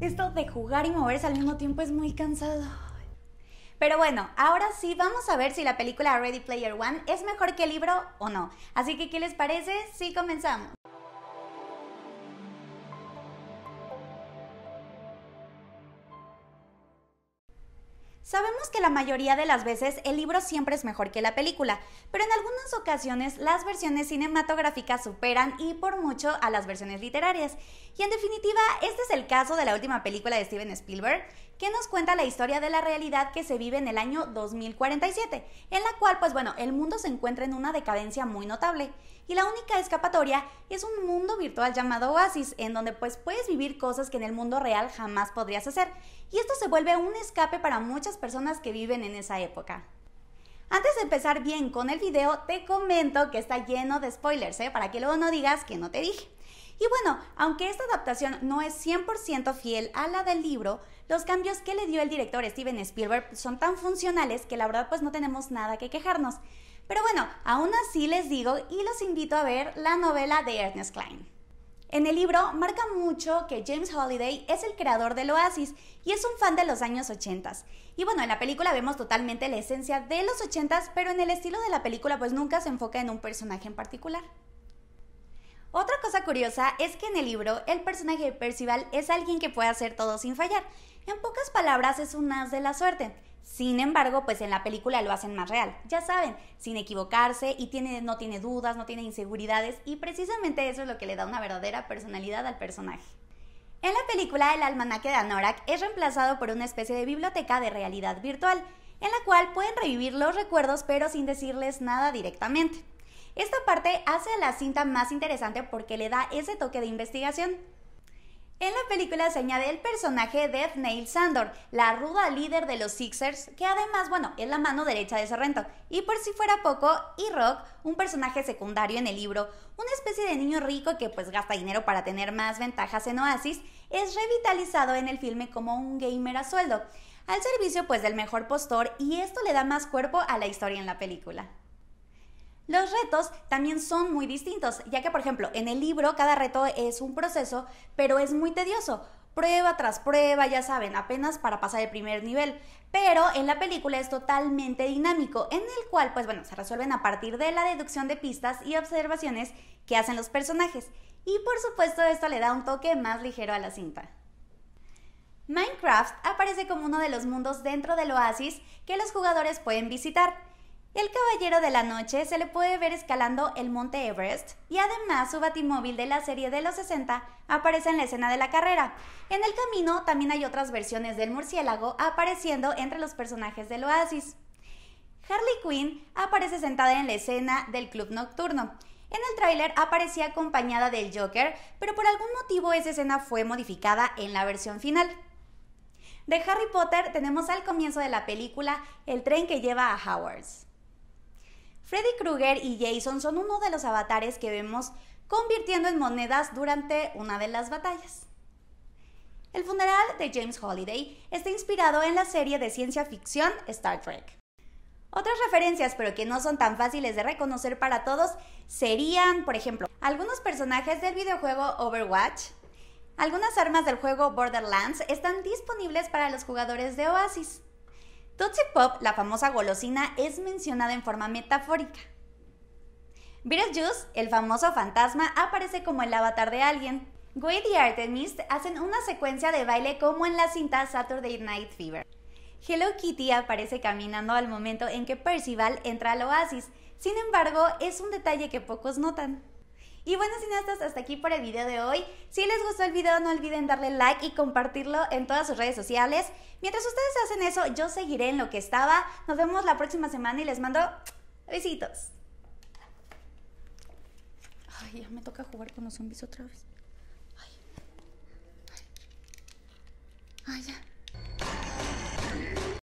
esto de jugar y moverse al mismo tiempo es muy cansado. Pero bueno, ahora sí vamos a ver si la película Ready Player One es mejor que el libro o no. Así que, ¿qué les parece? Sí, comenzamos. Sabemos que la mayoría de las veces el libro siempre es mejor que la película, pero en algunas ocasiones las versiones cinematográficas superan y por mucho a las versiones literarias. Y en definitiva, este es el caso de la última película de Steven Spielberg, que nos cuenta la historia de la realidad que se vive en el año 2047, en la cual, pues bueno, el mundo se encuentra en una decadencia muy notable. Y la única escapatoria es un mundo virtual llamado Oasis, en donde pues puedes vivir cosas que en el mundo real jamás podrías hacer. Y esto se vuelve un escape para muchas personas que viven en esa época. Antes de empezar bien con el video, te comento que está lleno de spoilers, ¿eh? para que luego no digas que no te dije. Y bueno, aunque esta adaptación no es 100% fiel a la del libro, los cambios que le dio el director Steven Spielberg son tan funcionales que la verdad pues no tenemos nada que quejarnos. Pero bueno, aún así les digo y los invito a ver la novela de Ernest Klein. En el libro marca mucho que James Holiday es el creador del Oasis y es un fan de los años 80. Y bueno, en la película vemos totalmente la esencia de los 80, pero en el estilo de la película pues nunca se enfoca en un personaje en particular. Otra cosa curiosa es que en el libro el personaje de Percival es alguien que puede hacer todo sin fallar. En pocas palabras es un as de la suerte. Sin embargo, pues en la película lo hacen más real, ya saben, sin equivocarse y tiene, no tiene dudas, no tiene inseguridades y precisamente eso es lo que le da una verdadera personalidad al personaje. En la película, el almanaque de Anorak es reemplazado por una especie de biblioteca de realidad virtual, en la cual pueden revivir los recuerdos pero sin decirles nada directamente. Esta parte hace a la cinta más interesante porque le da ese toque de investigación. En la película se añade el personaje de Neil Sandor, la ruda líder de los Sixers, que además, bueno, es la mano derecha de Sorrento. Y por si fuera poco, e Rock, un personaje secundario en el libro, una especie de niño rico que pues gasta dinero para tener más ventajas en Oasis, es revitalizado en el filme como un gamer a sueldo, al servicio pues del mejor postor y esto le da más cuerpo a la historia en la película. Los retos también son muy distintos, ya que por ejemplo en el libro cada reto es un proceso, pero es muy tedioso. Prueba tras prueba, ya saben, apenas para pasar el primer nivel. Pero en la película es totalmente dinámico, en el cual, pues bueno, se resuelven a partir de la deducción de pistas y observaciones que hacen los personajes. Y por supuesto esto le da un toque más ligero a la cinta. Minecraft aparece como uno de los mundos dentro del oasis que los jugadores pueden visitar el Caballero de la Noche se le puede ver escalando el monte Everest y además su batimóvil de la serie de los 60 aparece en la escena de la carrera. En el camino también hay otras versiones del murciélago apareciendo entre los personajes del oasis. Harley Quinn aparece sentada en la escena del club nocturno. En el tráiler aparecía acompañada del Joker, pero por algún motivo esa escena fue modificada en la versión final. De Harry Potter tenemos al comienzo de la película el tren que lleva a Howards. Freddy Krueger y Jason son uno de los avatares que vemos convirtiendo en monedas durante una de las batallas. El funeral de James Holiday está inspirado en la serie de ciencia ficción Star Trek. Otras referencias, pero que no son tan fáciles de reconocer para todos, serían, por ejemplo, algunos personajes del videojuego Overwatch. Algunas armas del juego Borderlands están disponibles para los jugadores de Oasis. Tootsie Pop, la famosa golosina, es mencionada en forma metafórica. Juice, el famoso fantasma, aparece como el avatar de alguien. Wade y Artemis hacen una secuencia de baile como en la cinta Saturday Night Fever. Hello Kitty aparece caminando al momento en que Percival entra al oasis, sin embargo es un detalle que pocos notan. Y bueno, cineastas, hasta aquí por el video de hoy. Si les gustó el video, no olviden darle like y compartirlo en todas sus redes sociales. Mientras ustedes hacen eso, yo seguiré en lo que estaba. Nos vemos la próxima semana y les mando besitos. Ay, ya me toca jugar con los zombies otra vez. Ay, ay, ay ya.